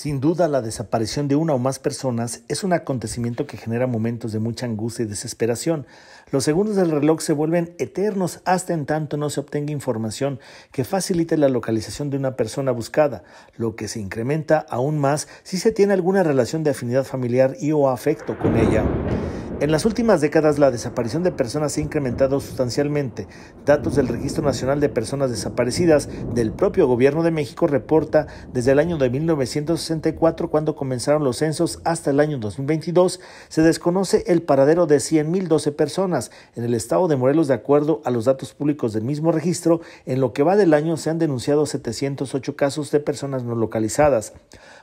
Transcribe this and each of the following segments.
Sin duda, la desaparición de una o más personas es un acontecimiento que genera momentos de mucha angustia y desesperación. Los segundos del reloj se vuelven eternos hasta en tanto no se obtenga información que facilite la localización de una persona buscada, lo que se incrementa aún más si se tiene alguna relación de afinidad familiar y o afecto con ella. En las últimas décadas la desaparición de personas se ha incrementado sustancialmente. Datos del Registro Nacional de Personas Desaparecidas del propio Gobierno de México reporta desde el año de 1964 cuando comenzaron los censos hasta el año 2022 se desconoce el paradero de 100.012 personas. En el estado de Morelos, de acuerdo a los datos públicos del mismo registro, en lo que va del año se han denunciado 708 casos de personas no localizadas.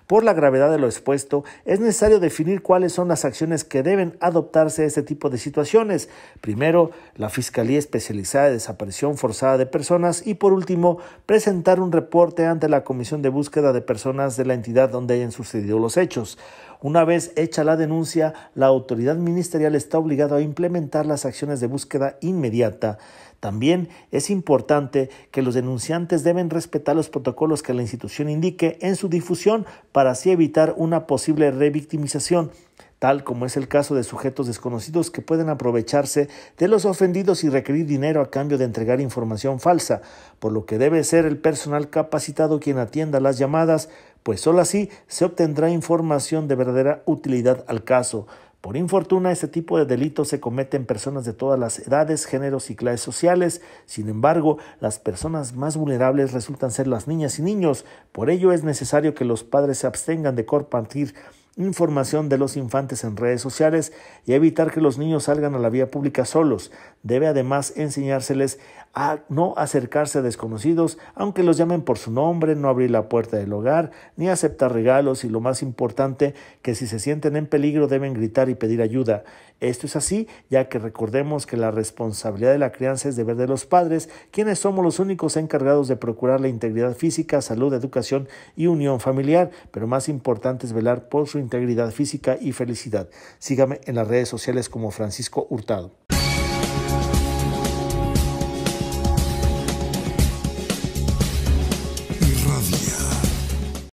Por la gravedad de lo expuesto, es necesario definir cuáles son las acciones que deben adoptar ese este tipo de situaciones. Primero, la Fiscalía Especializada de Desaparición Forzada de Personas y por último, presentar un reporte ante la Comisión de Búsqueda de Personas de la entidad donde hayan sucedido los hechos. Una vez hecha la denuncia, la autoridad ministerial está obligada a implementar las acciones de búsqueda inmediata. También es importante que los denunciantes deben respetar los protocolos que la institución indique en su difusión para así evitar una posible revictimización tal como es el caso de sujetos desconocidos que pueden aprovecharse de los ofendidos y requerir dinero a cambio de entregar información falsa, por lo que debe ser el personal capacitado quien atienda las llamadas, pues sólo así se obtendrá información de verdadera utilidad al caso. Por infortuna, este tipo de delitos se cometen personas de todas las edades, géneros y clases sociales. Sin embargo, las personas más vulnerables resultan ser las niñas y niños. Por ello es necesario que los padres se abstengan de compartir información de los infantes en redes sociales y evitar que los niños salgan a la vía pública solos. Debe además enseñárseles a no acercarse a desconocidos, aunque los llamen por su nombre, no abrir la puerta del hogar, ni aceptar regalos y lo más importante, que si se sienten en peligro deben gritar y pedir ayuda. Esto es así, ya que recordemos que la responsabilidad de la crianza es deber de los padres, quienes somos los únicos encargados de procurar la integridad física, salud, educación y unión familiar, pero más importante es velar por su integridad física y felicidad. Sígame en las redes sociales como Francisco Hurtado.